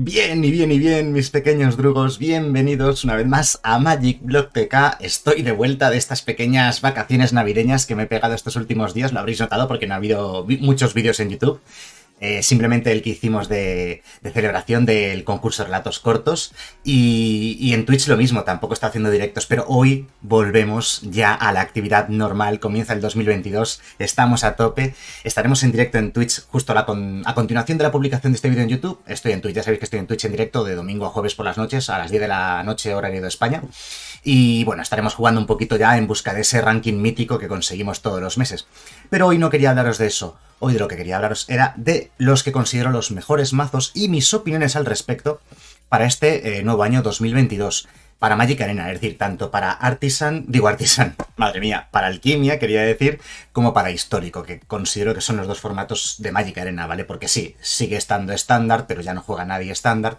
Bien y bien y bien, mis pequeños drugos, bienvenidos una vez más a Magic Block TK. Estoy de vuelta de estas pequeñas vacaciones navideñas que me he pegado estos últimos días, lo habréis notado porque no ha habido muchos vídeos en YouTube. Eh, simplemente el que hicimos de, celebración del concurso de relatos cortos. Y, en Twitch lo mismo, tampoco está haciendo directos, pero hoy volvemos ya a la actividad normal, comienza el 2022, estamos a tope, estaremos en directo en Twitch justo a, a continuación de la publicación de este vídeo en YouTube. Estoy en Twitch, ya sabéis que estoy en Twitch en directo de domingo a jueves por las noches, a las 10 de la noche horario de España. Y bueno, estaremos jugando un poquito ya en busca de ese ranking mítico que conseguimos todos los meses. Pero hoy no quería hablaros de eso. Hoy de lo que quería hablaros era de los que considero los mejores mazos y mis opiniones al respecto para este eh, nuevo año 2022 para Magic Arena, es decir, tanto para Artisan, digo Artisan, madre mía, para Alquimia, quería decir, como para Histórico, que considero que son los dos formatos de Magic Arena, ¿vale? Porque sí, sigue estando estándar, pero ya no juega nadie estándar,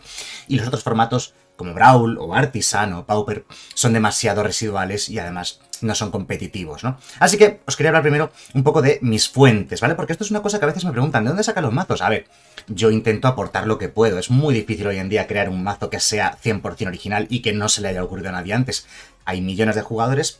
y los otros formatos como Brawl o Artisan o Pauper son demasiado residuales y además no son competitivos, ¿no? Así que os quería hablar primero un poco de mis fuentes, ¿vale? Porque esto es una cosa que a veces me preguntan, ¿de dónde sacan los mazos? A ver, yo intento aportar lo que puedo. Es muy difícil hoy en día crear un mazo que sea 100% original y que no se le haya ocurrido a nadie antes. Hay millones de jugadores,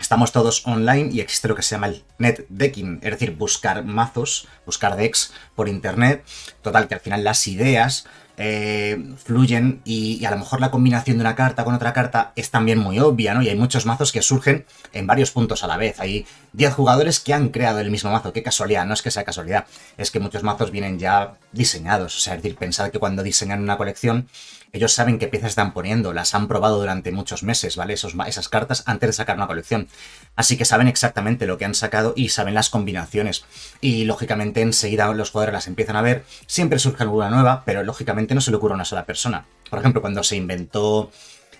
estamos todos online y existe lo que se llama el net decking, es decir, buscar mazos, buscar decks por internet. Total, que al final las ideas eh, fluyen y, a lo mejor la combinación de una carta con otra carta es también muy obvia, ¿no? Y hay muchos mazos que surgen en varios puntos a la vez. Hay 10 jugadores que han creado el mismo mazo. Qué casualidad, no es que sea casualidad, es que muchos mazos vienen ya diseñados. O sea, es decir, pensad que cuando diseñan una colección ellos saben qué piezas están poniendo, las han probado durante muchos meses, ¿vale? esas cartas antes de sacar una colección. Así que saben exactamente lo que han sacado y saben las combinaciones. Y lógicamente enseguida los jugadores las empiezan a ver, siempre surge alguna nueva, pero lógicamente no se le ocurre a una sola persona. Por ejemplo, cuando se inventó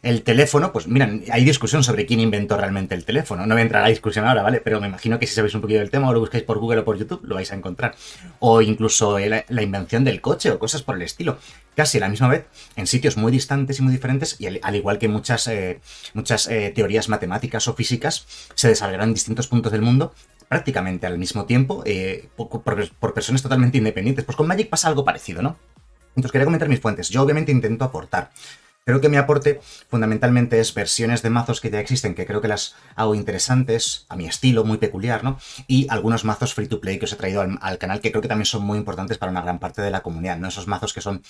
el teléfono, pues mira, hay discusión sobre quién inventó realmente el teléfono. No me a la discusión ahora, ¿vale? Pero me imagino que si sabéis un poquito del tema o lo buscáis por Google o por YouTube, lo vais a encontrar. O incluso la, invención del coche o cosas por el estilo. Casi a la misma vez, en sitios muy distantes y muy diferentes, y al, igual que muchas, eh, muchas eh, teorías matemáticas o físicas, se desarrollarán en distintos puntos del mundo prácticamente al mismo tiempo eh, por, por personas totalmente independientes. Pues con Magic pasa algo parecido, ¿no? Entonces quería comentar mis fuentes. Yo obviamente intento aportar. Creo que mi aporte fundamentalmente es versiones de mazos que ya existen, que creo que las hago interesantes, a mi estilo, muy peculiar, ¿no? Y algunos mazos free to play que os he traído al, canal, que creo que también son muy importantes para una gran parte de la comunidad, ¿no? Esos mazos que son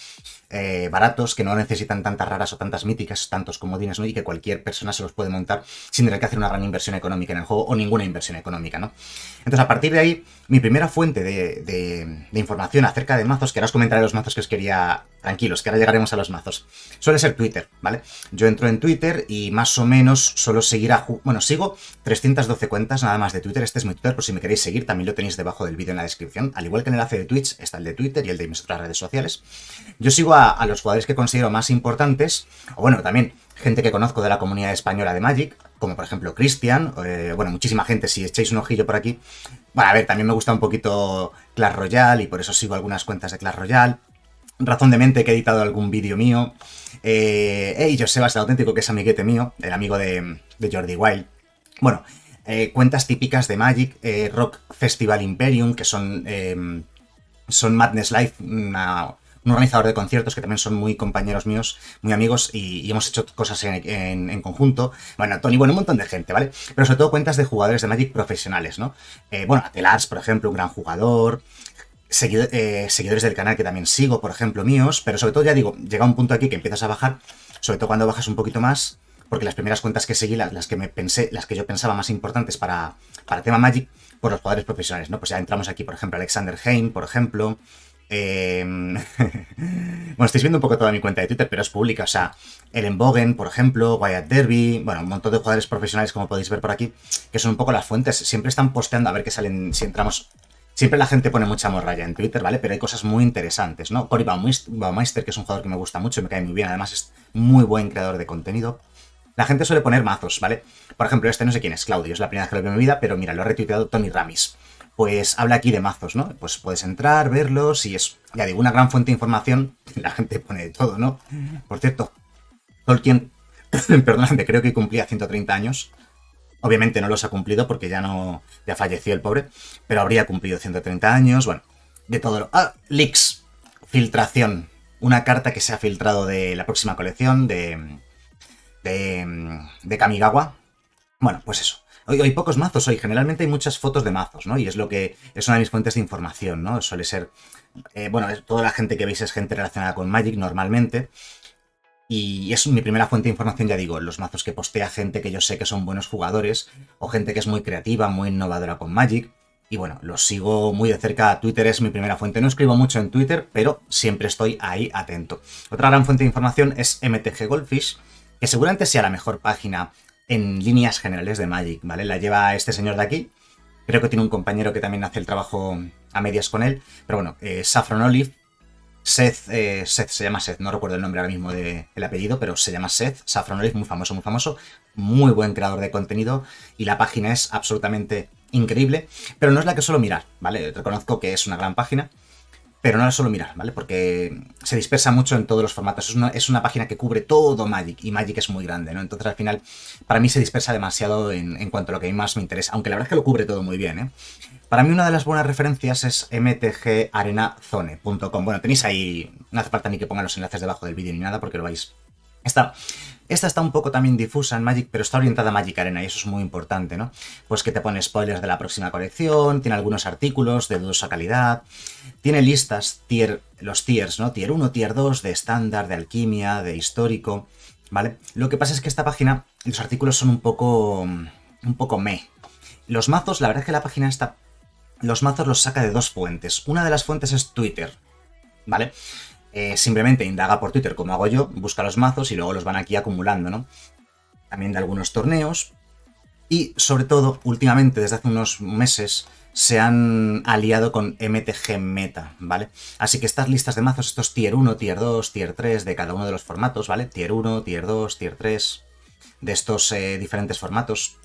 eh, baratos, que no necesitan tantas raras o tantas míticas, tantos comodines, ¿no? Y que cualquier persona se los puede montar sin tener que hacer una gran inversión económica en el juego o ninguna inversión económica, ¿no? Entonces, a partir de ahí, mi primera fuente de, información acerca de mazos, que ahora os comentaré los mazos que os quería, tranquilos, que ahora llegaremos a los mazos, suele ser Twitter ¿vale? Yo entro en Twitter y más o menos solo seguirá... Bueno, sigo 312 cuentas nada más de Twitter. Este es mi Twitter, por si me queréis seguir, también lo tenéis debajo del vídeo en la descripción. Al igual que en el enlace de Twitch, está el de Twitter y el de mis otras redes sociales. Yo sigo a, los jugadores que considero más importantes, o bueno, también gente que conozco de la comunidad española de Magic, como por ejemplo Cristian, eh, bueno, muchísima gente, si echáis un ojillo por aquí. Bueno, a ver, también me gusta un poquito Clash Royale y por eso sigo algunas cuentas de Clash Royale. Razón de mente que he editado algún vídeo mío. Eh, hey, Josebas el auténtico, que es amiguete mío, el amigo de, Jordi Wild. Bueno, eh, cuentas típicas de Magic, eh, Rock Festival Imperium, que son, em, son Madness Life, un organizador de conciertos que también son muy compañeros míos, muy amigos y, hemos hecho cosas en, conjunto. Bueno, Tony, bueno, un montón de gente, ¿vale? Pero sobre todo cuentas de jugadores de Magic profesionales, ¿no? Eh, bueno, Atelars, por ejemplo, un gran jugador. Eh, seguidores del canal que también sigo, por ejemplo, míos, pero sobre todo ya digo, llega un punto aquí que empiezas a bajar, sobre todo cuando bajas un poquito más, porque las primeras cuentas que seguí, las, que me pensé, las que yo pensaba más importantes para, para tema Magic, por los jugadores profesionales, ¿no? Pues ya entramos aquí, por ejemplo, Alexander hein por ejemplo. Em, bueno, estáis viendo un poco toda mi cuenta de Twitter, pero es pública, o sea, Ellen Bogen, por ejemplo, Wyatt Derby, bueno, un montón de jugadores profesionales, como podéis ver por aquí, que son un poco las fuentes, siempre están posteando a ver qué salen, si entramos Siempre la gente pone mucha morralla en Twitter, ¿vale? Pero hay cosas muy interesantes, ¿no? Cory Baumeister, que es un jugador que me gusta mucho, me cae muy bien, además es muy buen creador de contenido. La gente suele poner mazos, ¿vale? Por ejemplo, este no sé quién es, Claudio, es la primera vez que lo veo en mi vida, pero mira, lo ha retuiteado Tony Ramis. Pues habla aquí de mazos, ¿no? Pues puedes entrar, verlos y es, ya digo, una gran fuente de información. La gente pone de todo, ¿no? Por cierto, Tolkien, perdón, creo que cumplía 130 años Obviamente no los ha cumplido porque ya no. ya falleció el pobre, pero habría cumplido 130 años, bueno, de todo lo. Ah, leaks, filtración. Una carta que se ha filtrado de la próxima colección de. de. de Kamigawa. Bueno, pues eso. Hoy hay pocos mazos hoy, generalmente hay muchas fotos de mazos, ¿no? Y es lo que es una de mis fuentes de información, ¿no? Suele ser. Eh, bueno, toda la gente que veis es gente relacionada con Magic normalmente. Y es mi primera fuente de información, ya digo, los mazos que postea gente que yo sé que son buenos jugadores o gente que es muy creativa, muy innovadora con Magic. Y bueno, los sigo muy de cerca. Twitter es mi primera fuente. No escribo mucho en Twitter, pero siempre estoy ahí atento. Otra gran fuente de información es MTG Goldfish, que seguramente sea la mejor página en líneas generales de Magic, ¿vale? La lleva este señor de aquí. Creo que tiene un compañero que también hace el trabajo a medias con él. Pero bueno, eh, Saffron Olive Seth, eh, Seth se llama Seth, no recuerdo el nombre ahora mismo del apellido, pero se llama Seth, Saffron muy famoso, muy famoso, muy buen creador de contenido y la página es absolutamente increíble, pero no es la que suelo mirar, ¿vale? Reconozco que es una gran página, pero no la suelo mirar, ¿vale? Porque se dispersa mucho en todos los formatos. Es una, página que cubre todo Magic y Magic es muy grande, ¿no? Entonces al final para mí se dispersa demasiado en, en cuanto a lo que más me interesa, aunque la verdad es que lo cubre todo muy bien, ¿eh? Para mí una de las buenas referencias es mtgarenazone.com. Bueno, tenéis ahí, no hace falta ni que pongan los enlaces debajo del vídeo ni nada porque lo vais... Está esta está un poco también difusa en Magic, pero está orientada a Magic Arena y eso es muy importante, ¿no? Pues que te pone spoilers de la próxima colección, tiene algunos artículos de dudosa calidad, tiene listas, tier, los tiers, ¿no? Tier 1, tier 2, de estándar, de alquimia, de histórico, ¿vale? Lo que pasa es que esta página, los artículos son un poco... un poco meh. Los mazos, la verdad es que la página está... Los mazos los saca de dos fuentes. Una de las fuentes es Twitter, ¿vale? Eh, simplemente indaga por Twitter como hago yo, busca los mazos y luego los van aquí acumulando, ¿no? También de algunos torneos. Y sobre todo, últimamente, desde hace unos meses, se han aliado con MTG Meta, ¿vale? Así que estas listas de mazos, estos tier 1, tier 2, tier 3 de cada uno de los formatos, ¿vale? Tier 1, tier 2, tier 3 de estos eh, diferentes formatos,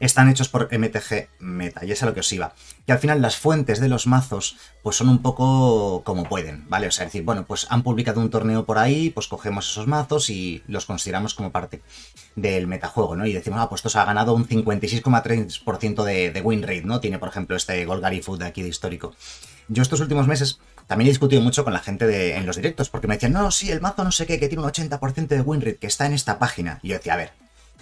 están hechos por MTG Meta, y es a lo que os iba. Que al final las fuentes de los mazos, pues son un poco como pueden, ¿vale? O sea, decir, bueno, pues han publicado un torneo por ahí, pues cogemos esos mazos y los consideramos como parte del metajuego, ¿no? Y decimos, ah, pues esto se ha ganado un 56,3% de, de win rate, ¿no? Tiene, por ejemplo, este Golgari Food de aquí de histórico. Yo estos últimos meses también he discutido mucho con la gente en los directos, porque me decían, no, sí, el mazo no sé qué, que tiene un 80% de win rate, que está en esta página. Y yo decía, a ver,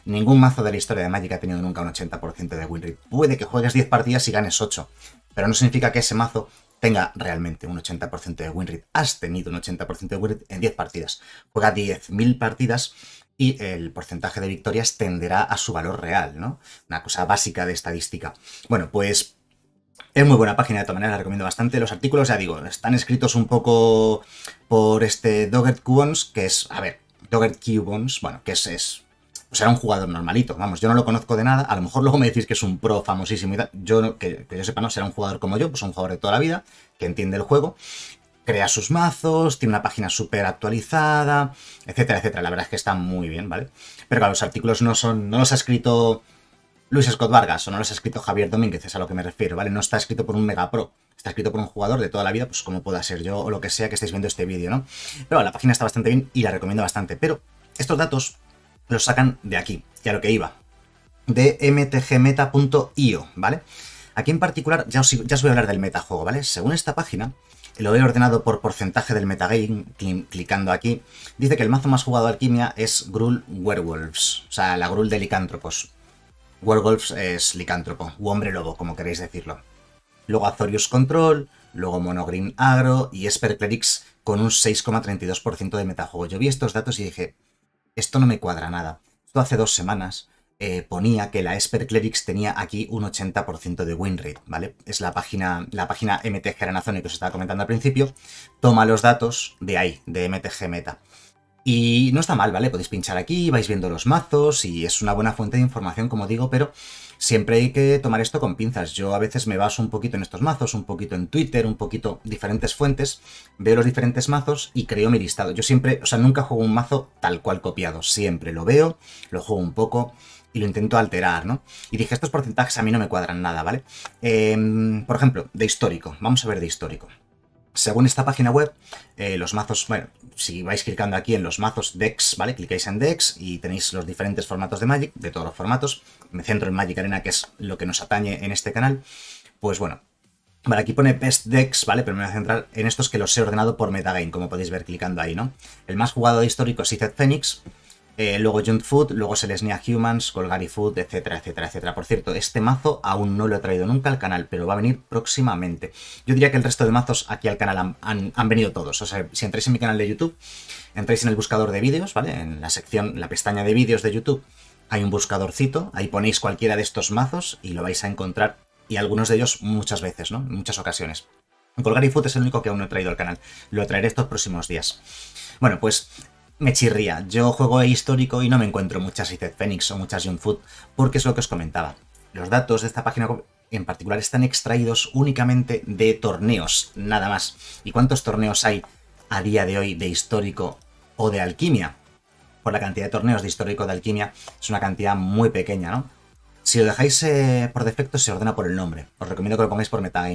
Ningún mazo de la historia de Magic ha tenido nunca un 80% de win rate. Puede que juegues 10 partidas y ganes 8, pero no significa que ese mazo tenga realmente un 80% de win rate. Has tenido un 80% de win rate en 10 partidas. Juega 10.000 partidas y el porcentaje de victorias tenderá a su valor real, ¿no? Una cosa básica de estadística. Bueno, pues es muy buena página, de todas maneras la recomiendo bastante. Los artículos, ya digo, están escritos un poco por este Dogger Cubons, que es, a ver, Dogger Cubons, bueno, que es, es pues era un jugador normalito. Vamos, yo no lo conozco de nada. A lo mejor luego me decís que es un pro famosísimo y tal. Yo, que, yo sepa, no será un jugador como yo, pues un jugador de toda la vida, que entiende el juego, crea sus mazos, tiene una página súper actualizada, etcétera, etcétera. La verdad es que está muy bien, ¿vale? Pero claro, los artículos no son, no los ha escrito Luis Scott Vargas o no los ha escrito Javier Domínguez, es a lo que me refiero, ¿vale? No está escrito por un mega pro está escrito por un jugador de toda la vida, pues como pueda ser yo o lo que sea que estéis viendo este vídeo, ¿no? Pero la página está bastante bien y la recomiendo bastante, pero estos datos lo sacan de aquí, ya lo que iba, dmtgmeta.io ¿vale? Aquí en particular, ya os, ya os voy a hablar del metajuego, ¿vale? Según esta página, lo he ordenado por porcentaje del metagame, clicando aquí, dice que el mazo más jugado de alquimia es Gruul Werewolves, o sea, la Gruul de Licántropos. Werewolves es licántropo, u hombre lobo, como queréis decirlo. Luego Azorius Control, luego Monogreen Agro y Esper con un 6,32% de metajuego. Yo vi estos datos y dije, esto no me cuadra nada. Esto hace dos semanas eh, ponía que la Esper Clerics tenía aquí un 80% de win rate, ¿vale? Es la página, la página MTG que os estaba comentando al principio. Toma los datos de ahí, de MTG Meta. Y no está mal, ¿vale? Podéis pinchar aquí, vais viendo los mazos y es una buena fuente de información, como digo, pero siempre hay que tomar esto con pinzas. Yo a veces me baso un poquito en estos mazos, un poquito en Twitter, un poquito diferentes fuentes, veo los diferentes mazos y creo mi listado. Yo siempre, o sea, nunca juego un mazo tal cual copiado, siempre lo veo, lo juego un poco y lo intento alterar, ¿no? Y dije, estos porcentajes a mí no me cuadran nada, ¿vale? Em, por ejemplo, de histórico, vamos a ver de histórico. Según esta página web, eh, los mazos, bueno, si vais clicando aquí en los mazos DEX, ¿vale? Clicáis en DEX y tenéis los diferentes formatos de Magic, de todos los formatos. Me centro en Magic Arena, que es lo que nos atañe en este canal. Pues bueno, aquí pone Best DEX, ¿vale? Pero me voy a centrar en estos que los he ordenado por metagame, como podéis ver clicando ahí, ¿no? El más jugado histórico es Izet Phoenix, eh, luego Junt Food, luego Selesnia Humans, Colgari Food, etcétera, etcétera, etcétera. Por cierto, este mazo aún no lo he traído nunca al canal, pero va a venir próximamente. Yo diría que el resto de mazos aquí al canal han, venido todos. O sea, si entráis en mi canal de YouTube, entráis en el buscador de vídeos, ¿vale? En la sección, la pestaña de vídeos de YouTube, hay un buscadorcito, ahí ponéis cualquiera de estos mazos y lo vais a encontrar, y algunos de ellos muchas veces, ¿no? En muchas ocasiones. Colgari Food es el único que aún no he traído al canal. Lo traeré estos próximos días. Bueno, pues me chirría. Yo juego histórico y no me encuentro muchas Ice Phoenix o muchas Young Food, porque es lo que os comentaba. Los datos de esta página en particular están extraídos únicamente de torneos, nada más. ¿Y cuántos torneos hay a día de hoy de histórico o de alquimia? Por la cantidad de torneos de histórico de alquimia es una cantidad muy pequeña, ¿no? Si lo dejáis eh, por defecto, se ordena por el nombre. Os recomiendo que lo pongáis por Meta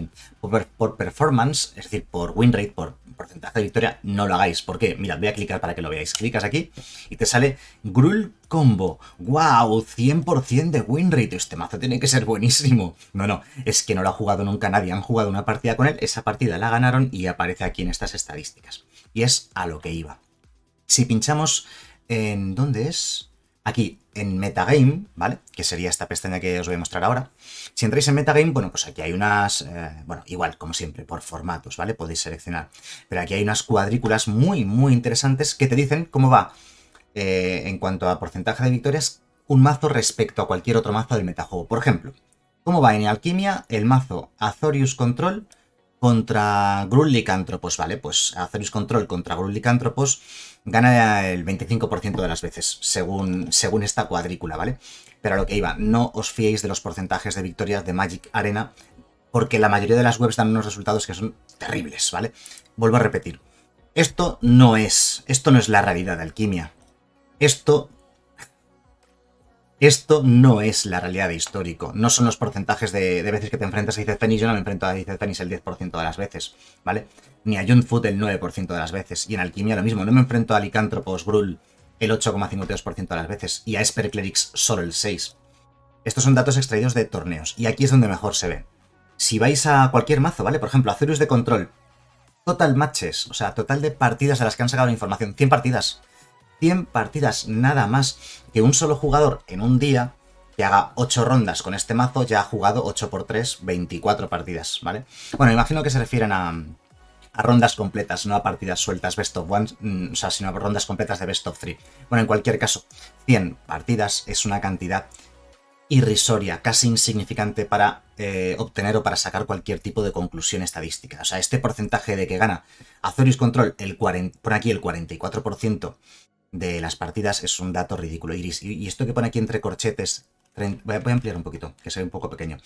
Por, por performance, es decir, por win rate, por porcentaje de victoria, no lo hagáis. ¿Por qué? Mira, voy a clicar para que lo veáis. Clicas aquí y te sale Gruul Combo. ¡Wow! 100% de win rate. Este mazo tiene que ser buenísimo. No, no, es que no lo ha jugado nunca nadie. Han jugado una partida con él, esa partida la ganaron y aparece aquí en estas estadísticas. Y es a lo que iba. Si pinchamos en... ¿Dónde es? Aquí, en Metagame, ¿vale? Que sería esta pestaña que os voy a mostrar ahora. Si entráis en Metagame, bueno, pues aquí hay unas, eh, bueno, igual, como siempre, por formatos, ¿vale? Podéis seleccionar. Pero aquí hay unas cuadrículas muy, muy interesantes que te dicen cómo va, eh, en cuanto a porcentaje de victorias, un mazo respecto a cualquier otro mazo del metajuego. Por ejemplo, cómo va en Alquimia el mazo Azorius Control contra Grul ¿vale? Pues Haceris Control contra Grul gana el 25% de las veces, según, según esta cuadrícula, ¿vale? Pero a lo que iba, no os fiéis de los porcentajes de victorias de Magic Arena, porque la mayoría de las webs dan unos resultados que son terribles, ¿vale? Vuelvo a repetir, esto no es, esto no es la realidad de Alquimia. Esto esto no es la realidad de histórico, no son los porcentajes de, veces que te enfrentas a Phoenix. yo no me enfrento a Fenix el 10% de las veces, ¿vale? Ni a Junfoot el 9% de las veces, y en alquimia lo mismo, no me enfrento a Licántropos Grull el 8,52% de las veces, y a Esper Clerics solo el 6%. Estos son datos extraídos de torneos, y aquí es donde mejor se ve. Si vais a cualquier mazo, ¿vale? Por ejemplo, a de Control, total matches, o sea, total de partidas a las que han sacado la información, 100 partidas, 100 partidas nada más que un solo jugador en un día que haga 8 rondas con este mazo ya ha jugado 8 por 3, 24 partidas, ¿vale? Bueno, imagino que se refieren a, rondas completas, no a partidas sueltas best of one, mm, o sea, sino a rondas completas de best of three. Bueno, en cualquier caso, 100 partidas es una cantidad irrisoria, casi insignificante para eh, obtener o para sacar cualquier tipo de conclusión estadística. O sea, este porcentaje de que gana Azorius Control, el 40, por aquí el 44%, de las partidas es un dato ridículo. Y esto que pone aquí entre corchetes, voy a ampliar un poquito, que se un poco pequeño,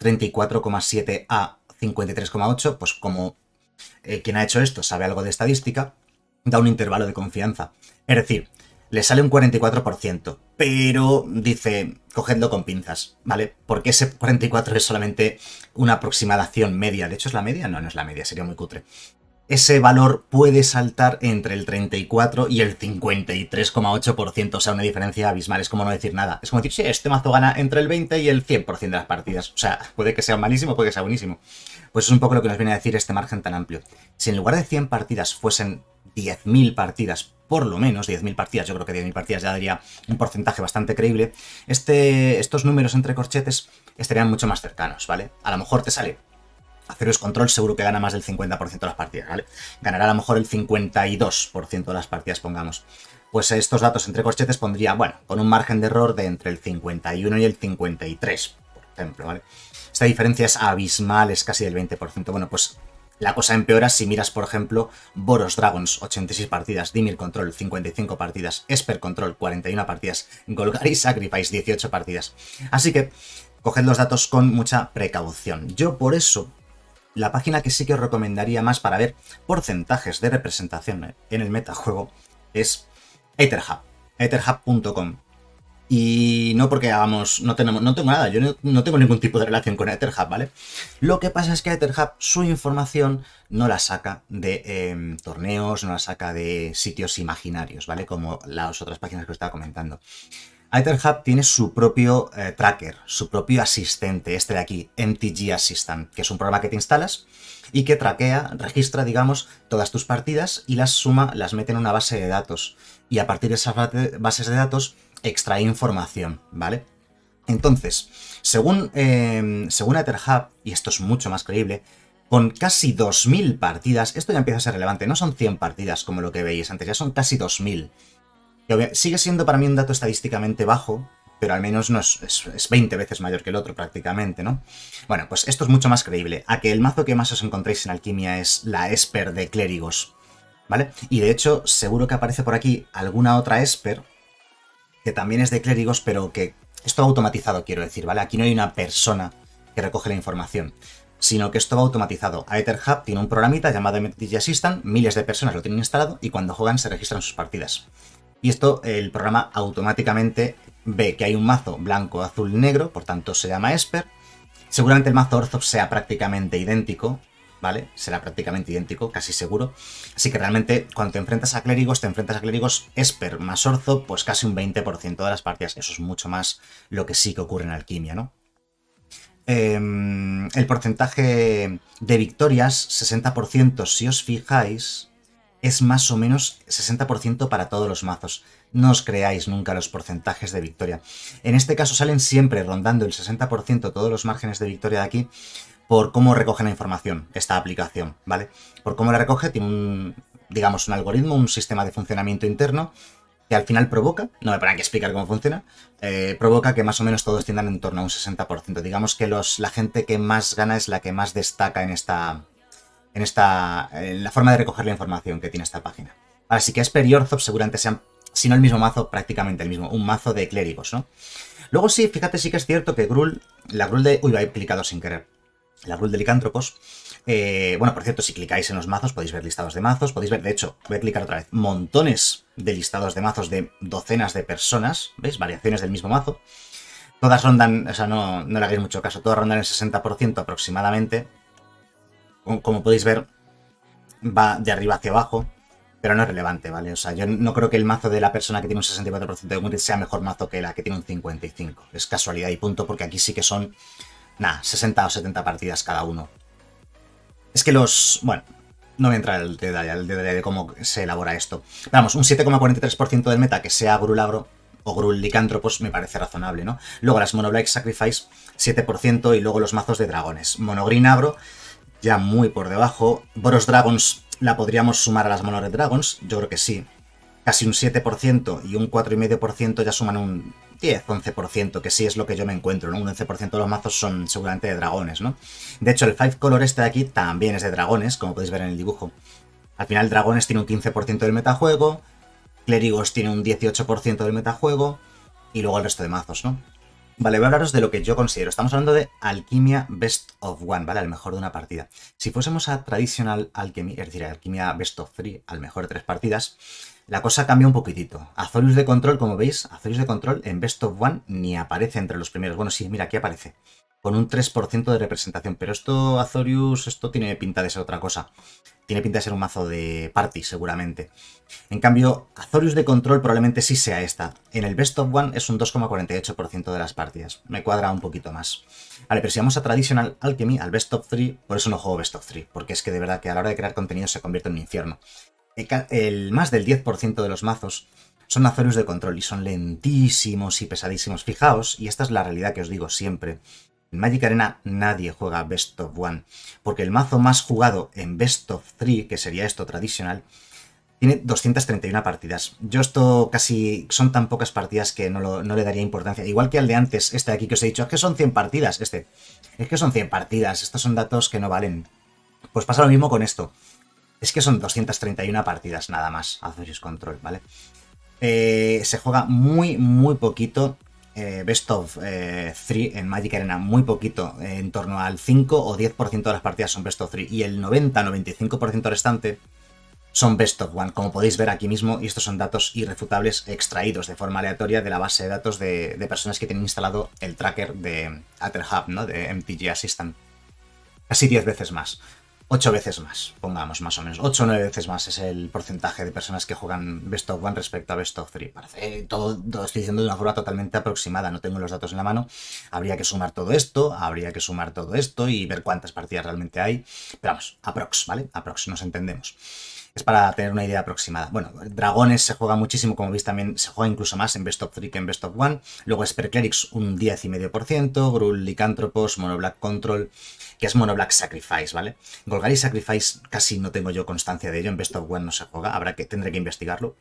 34,7 a 53,8, pues como eh, quien ha hecho esto sabe algo de estadística, da un intervalo de confianza. Es decir, le sale un 44%, pero dice, cogiendo con pinzas, ¿vale? Porque ese 44 es solamente una aproximación media. De hecho, ¿es la media? No, no es la media, sería muy cutre ese valor puede saltar entre el 34 y el 53,8%, o sea, una diferencia abismal, es como no decir nada. Es como decir, sí, este mazo gana entre el 20 y el 100% de las partidas, o sea, puede que sea malísimo, puede que sea buenísimo. Pues es un poco lo que nos viene a decir este margen tan amplio. Si en lugar de 100 partidas fuesen 10.000 partidas, por lo menos 10.000 partidas, yo creo que 10.000 partidas ya daría un porcentaje bastante creíble, este, estos números entre corchetes estarían mucho más cercanos, ¿vale? A lo mejor te sale Aceros Control seguro que gana más del 50% de las partidas, ¿vale? Ganará a lo mejor el 52% de las partidas, pongamos. Pues estos datos entre corchetes pondría, bueno, con un margen de error de entre el 51 y el 53, por ejemplo, ¿vale? Esta diferencia es abismal, es casi del 20%. Bueno, pues la cosa empeora si miras, por ejemplo, Boros Dragons, 86 partidas, Dimir Control, 55 partidas, Esper Control, 41 partidas, Golgari Sacrifice, 18 partidas. Así que coged los datos con mucha precaución. Yo por eso la página que sí que os recomendaría más para ver porcentajes de representación en el metajuego es Etherhub, etherhub.com. Y no porque hagamos, no tenemos, no tengo nada, yo no, tengo ningún tipo de relación con Etherhub, ¿vale? Lo que pasa es que Etherhub su información no la saca de em, torneos, no la saca de sitios imaginarios, ¿vale? Como las otras páginas que os estaba comentando. AetherHub tiene su propio eh, tracker, su propio asistente, este de aquí, MTG Assistant, que es un programa que te instalas y que traquea, registra, digamos, todas tus partidas y las suma, las mete en una base de datos. Y a partir de esas bases de datos extrae información, ¿vale? Entonces, según, eh, según y esto es mucho más creíble, con casi 2.000 partidas, esto ya empieza a ser relevante, no son 100 partidas como lo que veis antes, ya son casi 2.000 sigue siendo para mí un dato estadísticamente bajo, pero al menos es, 20 veces mayor que el otro prácticamente, ¿no? Bueno, pues esto es mucho más creíble, a que el mazo que más os encontréis en alquimia es la Esper de Clérigos, ¿vale? Y de hecho, seguro que aparece por aquí alguna otra Esper, que también es de Clérigos, pero que... Esto va automatizado, quiero decir, ¿vale? Aquí no hay una persona que recoge la información sino que esto va automatizado. Aetherhub tiene un programita llamado MTG Assistant, miles de personas lo tienen instalado y cuando juegan se registran sus partidas. Y esto el programa automáticamente ve que hay un mazo blanco, azul, negro, por tanto se llama Esper. Seguramente el mazo Orzo sea prácticamente idéntico, ¿vale? Será prácticamente idéntico, casi seguro. Así que realmente cuando te enfrentas a clérigos, te enfrentas a clérigos Esper más Orzo, pues casi un 20% de las partidas. Eso es mucho más lo que sí que ocurre en alquimia, ¿no? Em, el porcentaje de victorias, 60%, si os fijáis, es más o menos 60% para todos los mazos. No os creáis nunca los porcentajes de victoria. En este caso salen siempre rondando el 60% todos los márgenes de victoria de aquí por cómo recoge la información esta aplicación, ¿vale? Por cómo la recoge, tiene un, digamos, un algoritmo, un sistema de funcionamiento interno que al final provoca, no me paran que explicar cómo funciona, eh, provoca que más o menos todos tiendan en torno a un 60%. Digamos que los, la gente que más gana es la que más destaca en esta, en, esta, la forma de recoger la información que tiene esta página. Así que es y seguramente sean, si no el mismo mazo, prácticamente el mismo, un mazo de clérigos, ¿no? Luego sí, fíjate, sí que es cierto que Grul, la Grul de... Uy, lo he clicado sin querer. La Grul de Licántropos. Eh, bueno, por cierto, si clicáis en los mazos podéis ver listados de mazos, podéis ver, de hecho, voy a clicar otra vez, montones de listados de mazos de docenas de personas, ¿veis? Variaciones del mismo mazo. Todas rondan, o sea, no, no le hagáis mucho caso, todas rondan el 60% aproximadamente, como podéis ver, va de arriba hacia abajo, pero no es relevante, ¿vale? O sea, yo no creo que el mazo de la persona que tiene un 64% de win sea mejor mazo que la que tiene un 55%. Es casualidad y punto, porque aquí sí que son, nada, 60 o 70 partidas cada uno. Es que los... Bueno, no voy a entrar el detalle, de cómo se elabora esto. Vamos, un 7,43% del meta que sea Grulagro o Grul pues me parece razonable, ¿no? Luego las Monoblack Sacrifice, 7%, y luego los mazos de dragones. monogrinabro ya muy por debajo. Boros Dragons la podríamos sumar a las Monore Dragons, yo creo que sí. Casi un 7% y un 4,5% ya suman un 10, 11%, que sí es lo que yo me encuentro, ¿no? Un 11% de los mazos son seguramente de dragones, ¿no? De hecho, el Five Color este de aquí también es de dragones, como podéis ver en el dibujo. Al final, dragones tiene un 15% del metajuego, clérigos tiene un 18% del metajuego, y luego el resto de mazos, ¿no? Vale, voy a hablaros de lo que yo considero. Estamos hablando de alquimia best of one, ¿vale? Al mejor de una partida. Si fuésemos a tradicional alquimia, es decir, alquimia best of three, al mejor de tres partidas, la cosa cambia un poquitito. Azorius de control, como veis, Azorius de control en best of one ni aparece entre los primeros. Bueno, sí, mira, aquí aparece con un 3% de representación. Pero esto, Azorius, esto tiene pinta de ser otra cosa. Tiene pinta de ser un mazo de party, seguramente. En cambio, Azorius de control probablemente sí sea esta. En el Best of One es un 2,48% de las partidas. Me cuadra un poquito más. Vale, pero si vamos a Traditional Alchemy, al Best of 3, por eso no juego Best of 3, porque es que de verdad que a la hora de crear contenido se convierte en un infierno. Eh, el más del 10% de los mazos son Azorius de control y son lentísimos y pesadísimos. Fijaos, y esta es la realidad que os digo siempre. En Magic Arena nadie juega Best of One, porque el mazo más jugado en Best of 3 que sería esto tradicional, tiene 231 partidas. Yo esto casi son tan pocas partidas que no, le daría importancia. Igual que al de antes, este de aquí que os he dicho, es que son 100 partidas, este. Es que son 100 partidas, estos son datos que no valen. Pues pasa lo mismo con esto. Es que son 231 partidas nada más, Azures Control, ¿vale? Eh, se juega muy, muy poquito eh, best of 3 eh, en Magic Arena muy poquito, eh, en torno al 5 o 10% de las partidas son Best of 3 y el 90-95% restante son Best of 1, como podéis ver aquí mismo, y estos son datos irrefutables extraídos de forma aleatoria de la base de datos de, personas que tienen instalado el tracker de Ather ¿no? de MTG Assistant. Casi 10 veces más. 8 veces más, pongamos más o menos, ocho o 9 veces más es el porcentaje de personas que juegan Best of One respecto a Best of Three. Parece, todo, todo estoy diciendo de una forma totalmente aproximada, no tengo los datos en la mano. Habría que sumar todo esto, habría que sumar todo esto y ver cuántas partidas realmente hay. Pero vamos, aprox, ¿vale? Aprox, nos entendemos es para tener una idea aproximada. Bueno, Dragones se juega muchísimo, como veis también se juega incluso más en Best of 3 que en Best of 1. Luego Clerics un 10,5%, Grul Licántropos, Monoblack Control, que es Monoblack Sacrifice, ¿vale? Golgari Sacrifice casi no tengo yo constancia de ello, en Best of 1 no se juega, habrá que, tendré que investigarlo.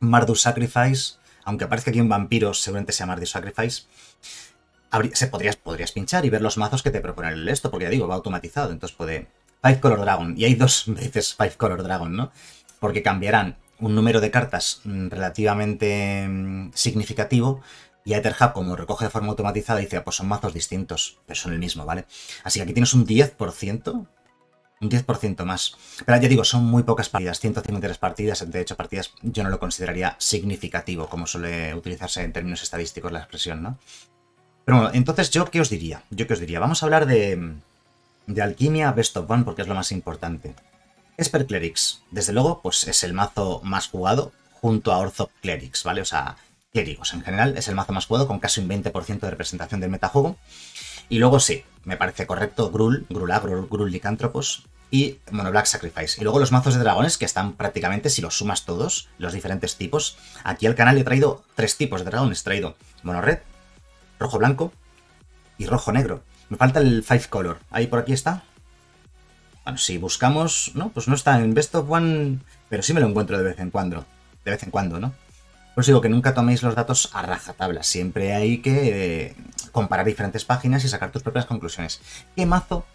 Mardu Sacrifice, aunque aparezca aquí un vampiro, seguramente sea Mardu Sacrifice. se podrías, podrías pinchar y ver los mazos que te proponen el esto, porque ya digo, va automatizado, entonces puede, Five Color Dragon. Y hay dos veces Five Color Dragon, ¿no? Porque cambiarán un número de cartas mm, relativamente mm, significativo y Etherhub, como recoge de forma automatizada, dice, ah, pues son mazos distintos, pero son el mismo, ¿vale? Así que aquí tienes un 10%, un 10% más. Pero ya digo, son muy pocas partidas, 153 partidas, de hecho partidas yo no lo consideraría significativo, como suele utilizarse en términos estadísticos la expresión, ¿no? Pero bueno, entonces yo qué os diría, yo qué os diría, vamos a hablar de mm, de alquimia Best of One porque es lo más importante. Esper Clerics, desde luego, pues es el mazo más jugado junto a Ortho Clerics, ¿vale? O sea, clérigos en general, es el mazo más jugado con casi un 20% de representación del metajuego. Y luego sí, me parece correcto Grul, Grula, Grul, Licántropos y Monoblack Sacrifice. Y luego los mazos de dragones que están prácticamente, si los sumas todos, los diferentes tipos. Aquí al canal he traído tres tipos de dragones. He traído mono red, rojo blanco y rojo negro. Me falta el Five Color. Ahí por aquí está. Bueno, si buscamos... No, pues no está en Best of One, pero sí me lo encuentro de vez en cuando. De vez en cuando, ¿no? Os digo que nunca toméis los datos a rajatabla. Siempre hay que eh, comparar diferentes páginas y sacar tus propias conclusiones. ¿Qué mazo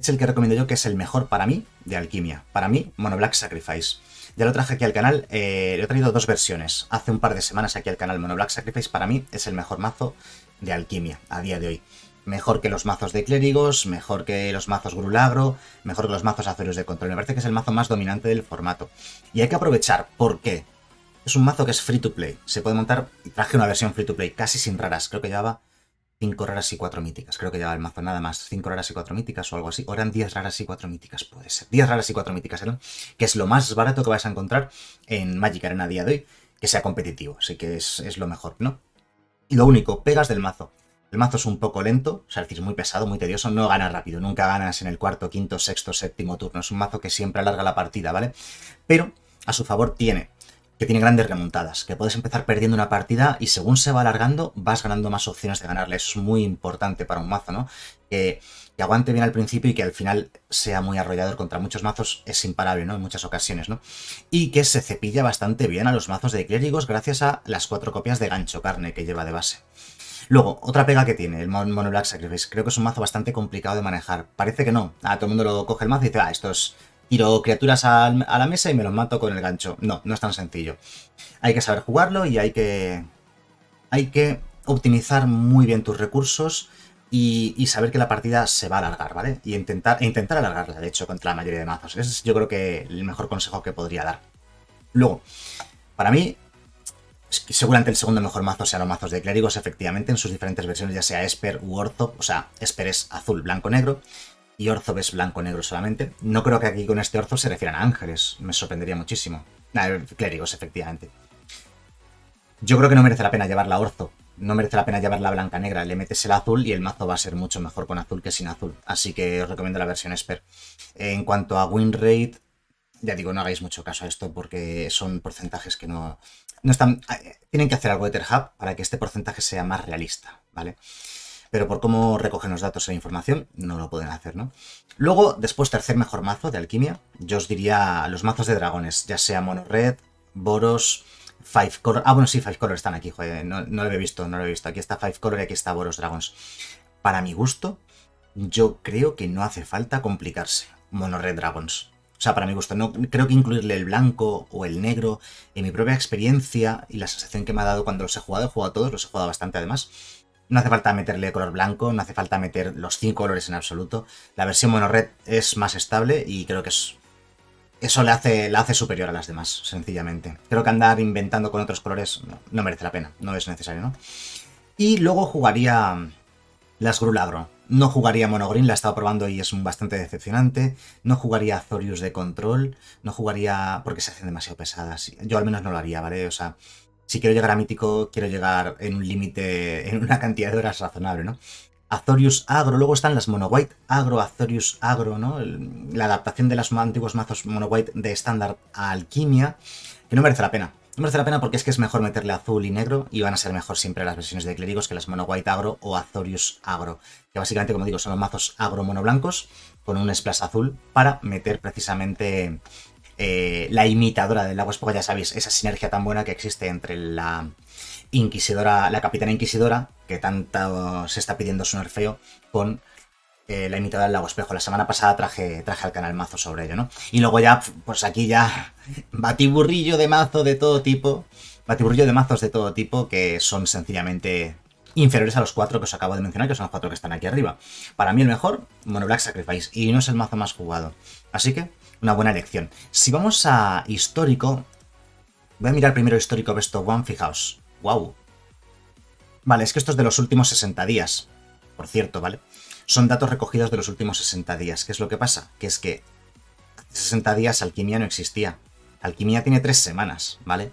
es el que recomiendo yo que es el mejor para mí de alquimia? Para mí, Mono Black Sacrifice. Ya lo traje aquí al canal, eh, he traído dos versiones. Hace un par de semanas aquí al canal Mono Black Sacrifice para mí es el mejor mazo de alquimia a día de hoy mejor que los mazos de clérigos, mejor que los mazos Grulagro, mejor que los mazos Aceros de Control. Me parece que es el mazo más dominante del formato. Y hay que aprovechar, ¿por qué? Es un mazo que es free to play. Se puede montar, y traje una versión free to play, casi sin raras. Creo que llevaba 5 raras y 4 míticas. Creo que llevaba el mazo nada más 5 raras y 4 míticas o algo así. O eran 10 raras y 4 míticas, puede ser. 10 raras y 4 míticas ¿no? que es lo más barato que vais a encontrar en Magic Arena a día de hoy, que sea competitivo. Así que es lo mejor, ¿no? Y lo único, pegas del mazo. El mazo es un poco lento, o sea, es muy pesado, muy tedioso, no ganas rápido, nunca ganas en el cuarto, quinto, sexto, séptimo turno. Es un mazo que siempre alarga la partida, ¿vale? Pero a su favor tiene que tiene grandes remontadas, que puedes empezar perdiendo una partida y según se va alargando vas ganando más opciones de ganarle. es muy importante para un mazo, ¿no? Que, que aguante bien al principio y que al final sea muy arrollador contra muchos mazos es imparable, ¿no? En muchas ocasiones, ¿no? Y que se cepilla bastante bien a los mazos de clérigos gracias a las cuatro copias de gancho carne que lleva de base. Luego, otra pega que tiene el Mono Black Sacrifice. Creo que es un mazo bastante complicado de manejar. Parece que no. A ah, todo el mundo lo coge el mazo y dice, ah, esto tiro criaturas a, la mesa y me los mato con el gancho. No, no es tan sencillo. Hay que saber jugarlo y hay que. Hay que optimizar muy bien tus recursos y, saber que la partida se va a alargar, ¿vale? Y intentar, e intentar alargarla, de hecho, contra la mayoría de mazos. Ese es yo creo que el mejor consejo que podría dar. Luego, para mí, seguramente el segundo mejor mazo sea los mazos de clérigos, efectivamente, en sus diferentes versiones, ya sea Esper u Orzo. O sea, Esper es azul, blanco, negro. Y Orzo es blanco, negro solamente. No creo que aquí con este Orzo se refieran a ángeles. Me sorprendería muchísimo. clérigos, efectivamente. Yo creo que no merece la pena llevarla a Orzo. No merece la pena llevarla a blanca negra. Le metes el azul y el mazo va a ser mucho mejor con azul que sin azul. Así que os recomiendo la versión Esper. En cuanto a win rate, ya digo, no hagáis mucho caso a esto porque son porcentajes que no, no están, eh, tienen que hacer algo de Terhub para que este porcentaje sea más realista, ¿vale? Pero por cómo recogen los datos e información, no lo pueden hacer, ¿no? Luego, después, tercer mejor mazo de alquimia, yo os diría los mazos de dragones, ya sea Mono Red, Boros, Five Color. Ah, bueno, sí, Five Color están aquí, joder, no, lo he visto, no lo he visto. Aquí está Five Color y aquí está Boros Dragons. Para mi gusto, yo creo que no hace falta complicarse. Mono Red Dragons. O sea, para mi gusto, no creo que incluirle el blanco o el negro en mi propia experiencia y la sensación que me ha dado cuando los he jugado, he jugado todos, los he jugado bastante además. No hace falta meterle color blanco, no hace falta meter los cinco colores en absoluto. La versión mono red es más estable y creo que es, eso le hace, la hace superior a las demás, sencillamente. Creo que andar inventando con otros colores no, no merece la pena, no es necesario, ¿no? Y luego jugaría las Grulagro. No jugaría Monogreen, la he estado probando y es bastante decepcionante. No jugaría Azorius de control. No jugaría. porque se hacen demasiado pesadas. Yo al menos no lo haría, ¿vale? O sea, si quiero llegar a mítico, quiero llegar en un límite, en una cantidad de horas razonable, ¿no? Azorius Agro, luego están las Mono White Agro, Azorius Agro, ¿no? la adaptación de los antiguos mazos Mono White de estándar a alquimia, que no merece la pena merece la pena porque es que es mejor meterle azul y negro y van a ser mejor siempre las versiones de clérigos que las mono white agro o Azorius agro, que básicamente, como digo, son los mazos agro mono blancos con un splash azul para meter precisamente eh, la imitadora del agua porque ya sabéis, esa sinergia tan buena que existe entre la inquisidora, la capitana inquisidora, que tanto se está pidiendo su nerfeo, con eh, la imitada del lago espejo. La semana pasada traje, traje al canal mazo sobre ello, ¿no? Y luego ya, pues aquí ya, batiburrillo de mazo de todo tipo, batiburrillo de mazos de todo tipo que son sencillamente inferiores a los cuatro que os acabo de mencionar, que son los cuatro que están aquí arriba. Para mí el mejor, Mono Black Sacrifice, y no es el mazo más jugado. Así que, una buena elección. Si vamos a histórico, voy a mirar primero histórico Best of One, fijaos. ¡Wow! Vale, es que esto es de los últimos 60 días, por cierto, ¿vale? vale son datos recogidos de los últimos 60 días. ¿Qué es lo que pasa? Que es que 60 días Alquimia no existía. Alquimia tiene tres semanas, ¿vale?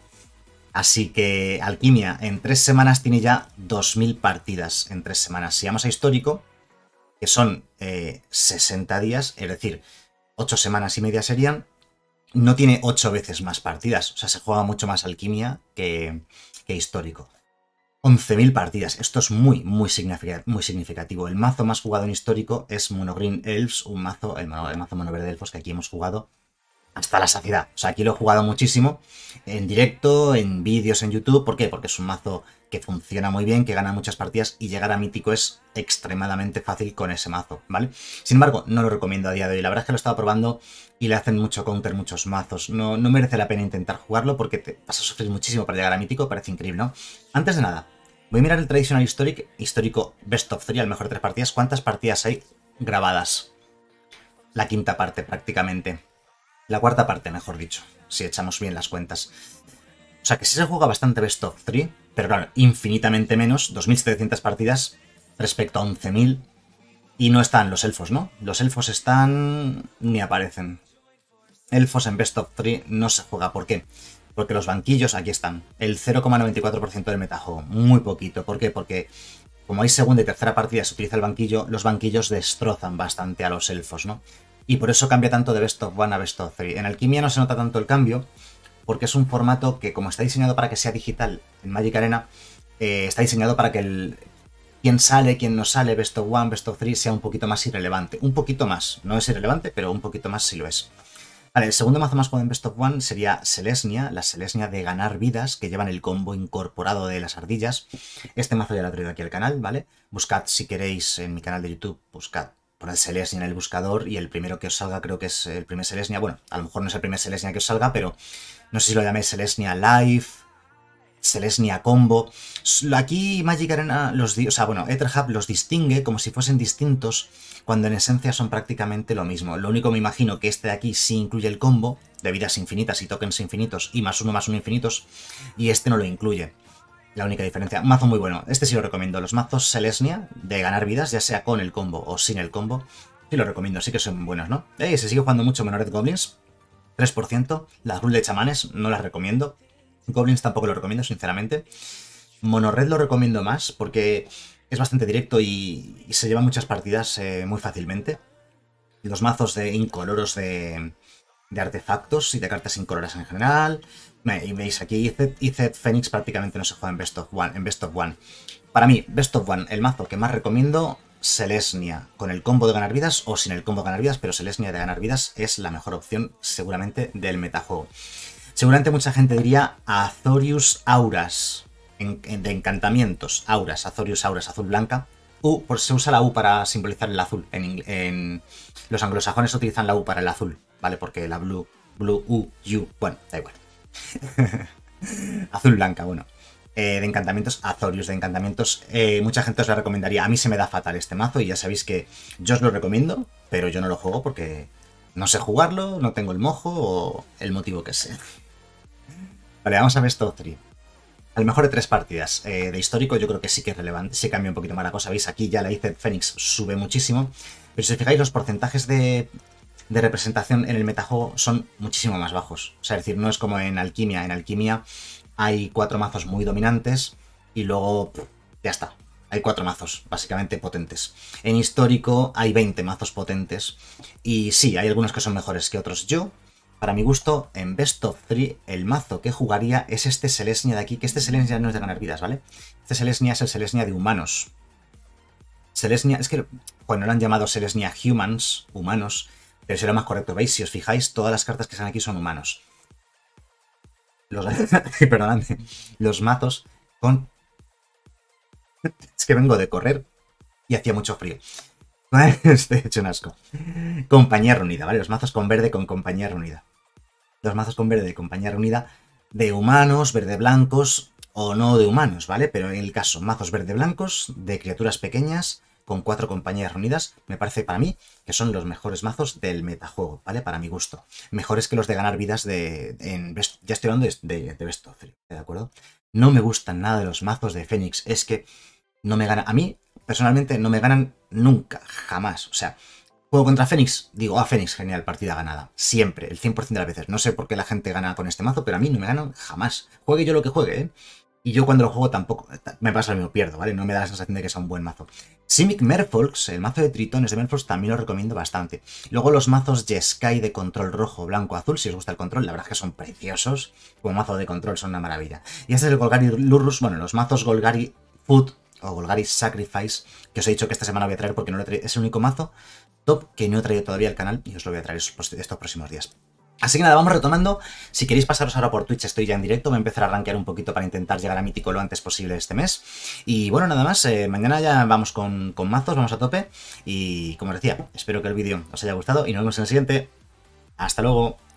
Así que Alquimia en tres semanas tiene ya 2.000 partidas en tres semanas. Si vamos a histórico, que son 60 eh, días, es decir, 8 semanas y media serían, no tiene 8 veces más partidas. O sea, se juega mucho más Alquimia que, que histórico. 11.000 partidas. Esto es muy, muy, significativo. El mazo más jugado en histórico es Mono Green Elves, un mazo, el, mazo mono verde elfos que aquí hemos jugado hasta la saciedad. O sea, aquí lo he jugado muchísimo en directo, en vídeos en YouTube. ¿Por qué? Porque es un mazo que funciona muy bien, que gana muchas partidas y llegar a mítico es extremadamente fácil con ese mazo, ¿vale? Sin embargo, no lo recomiendo a día de hoy. La verdad es que lo he estado probando y le hacen mucho counter muchos mazos. No, no merece la pena intentar jugarlo porque te vas a sufrir muchísimo para llegar a mítico. Parece increíble, ¿no? Antes de nada, Voy a mirar el Tradicional Historic, histórico Best of 3, al mejor de tres partidas. ¿Cuántas partidas hay grabadas? La quinta parte, prácticamente. La cuarta parte, mejor dicho, si echamos bien las cuentas. O sea que sí se juega bastante Best of Three, pero claro, infinitamente menos, 2.700 partidas respecto a 11.000. Y no están los elfos, ¿no? Los elfos están... ni aparecen. Elfos en Best of Three no se juega. ¿Por qué? Porque los banquillos aquí están. El 0,94% del metajuego. Muy poquito. ¿Por qué? Porque como hay segunda y tercera partida se utiliza el banquillo, los banquillos destrozan bastante a los elfos, ¿no? Y por eso cambia tanto de Best of One a Best of Three. En Alquimia no se nota tanto el cambio, porque es un formato que, como está diseñado para que sea digital en Magic Arena, eh, está diseñado para que el, quien sale, quien no sale, Best of One, Best of Three, sea un poquito más irrelevante. Un poquito más, no es irrelevante, pero un poquito más sí lo es. Vale, el segundo mazo más jugado en Best of One sería Selesnia, la Selesnia de ganar vidas, que llevan el combo incorporado de las ardillas. Este mazo ya lo he traído aquí al canal, ¿vale? Buscad, si queréis, en mi canal de YouTube, buscad poned Selesnia en el buscador y el primero que os salga creo que es el primer Celestia. Bueno, a lo mejor no es el primer Celestia que os salga, pero no sé si lo llaméis Selesnia Life, Celesnia Combo. Aquí Magic Arena los, o sea, bueno, Etherhub los distingue como si fuesen distintos cuando en esencia son prácticamente lo mismo. Lo único me imagino que este de aquí sí incluye el combo de vidas infinitas y tokens infinitos y más uno más uno infinitos y este no lo incluye. La única diferencia. Mazo muy bueno. Este sí lo recomiendo. Los mazos Celesnia. de ganar vidas, ya sea con el combo o sin el combo. Sí lo recomiendo, sí que son buenos, ¿no? Eh, se sigue jugando mucho Menored Goblins. 3%. Las rule de chamanes no las recomiendo. Goblins tampoco lo recomiendo, sinceramente. Monorred lo recomiendo más porque es bastante directo y, se lleva muchas partidas eh, muy fácilmente. Los mazos de incoloros de, artefactos y de cartas incoloras en general. Y veis aquí, IZ Phoenix prácticamente no se juega en Best of One. En Best of One. Para mí, Best of One, el mazo que más recomiendo, Selesnia. Con el combo de ganar vidas o sin el combo de ganar vidas, pero Selesnia de ganar vidas es la mejor opción seguramente del metajuego. Seguramente mucha gente diría Azorius Auras, de encantamientos, Auras, Azorius Auras, azul blanca. U, por, se usa la U para simbolizar el azul. En, los anglosajones utilizan la U para el azul, ¿vale? Porque la blue, blue, U, U, bueno, da igual. azul blanca, bueno. Eh, de encantamientos, Azorius de encantamientos, eh, mucha gente os la recomendaría. A mí se me da fatal este mazo y ya sabéis que yo os lo recomiendo, pero yo no lo juego porque no sé jugarlo, no tengo el mojo o el motivo que sea. Vale, vamos a ver esto, Tri. A lo mejor de tres partidas. Eh, de histórico yo creo que sí que es relevante, Se cambia un poquito más la cosa. Veis, aquí ya la hice Fénix sube muchísimo. Pero si os fijáis, los porcentajes de, representación en el metajuego son muchísimo más bajos. O sea, es decir, no es como en Alquimia. En Alquimia hay cuatro mazos muy dominantes y luego ya está. Hay cuatro mazos, básicamente potentes. En histórico hay 20 mazos potentes. Y sí, hay algunos que son mejores que otros. Yo para mi gusto, en Best of 3, el mazo que jugaría es este Selesnia de aquí, que este Selesnia no es de ganar vidas, ¿vale? Este Selesnia es el Selesnia de humanos. Selesnia, es que bueno pues, lo han llamado Selesnia Humans, humanos, pero será más correcto, ¿veis? Si os fijáis, todas las cartas que están aquí son humanos. Los, perdóname, los mazos con... es que vengo de correr y hacía mucho frío. Estoy hecho un asco. Compañía reunida, ¿vale? Los mazos con verde con compañía reunida los mazos con verde de compañía reunida de humanos, verde-blancos o no de humanos, ¿vale? Pero en el caso, mazos verde-blancos de criaturas pequeñas con cuatro compañías reunidas, me parece para mí que son los mejores mazos del metajuego, ¿vale? Para mi gusto. Mejores que los de ganar vidas de... ya estoy hablando de, de, Best ¿de acuerdo? No me gustan nada de los mazos de Fénix, es que no me ganan... A mí, personalmente, no me ganan nunca, jamás. O sea, Juego contra Fénix, digo, a ah, Fénix, genial, partida ganada. Siempre, el 100% de las veces. No sé por qué la gente gana con este mazo, pero a mí no me gano jamás. Juegue yo lo que juegue, ¿eh? Y yo cuando lo juego tampoco, eh, me pasa lo mismo, pierdo, ¿vale? No me da la sensación de que sea un buen mazo. Simic Merfolks, el mazo de tritones de Merfolks, también lo recomiendo bastante. Luego los mazos Jeskai de control rojo, blanco, azul, si os gusta el control, la verdad es que son preciosos. Como mazo de control son una maravilla. Y este es el Golgari Lurrus, bueno, los mazos Golgari Food o Golgari Sacrifice, que os he dicho que esta semana voy a traer porque no lo Es el único mazo top que no he traído todavía al canal y os lo voy a traer estos próximos días. Así que nada, vamos retomando. Si queréis pasaros ahora por Twitch, estoy ya en directo. Voy a empezar a rankear un poquito para intentar llegar a mítico lo antes posible este mes. Y bueno, nada más. Eh, mañana ya vamos con, con mazos, vamos a tope. Y como os decía, espero que el vídeo os haya gustado y nos vemos en el siguiente. Hasta luego.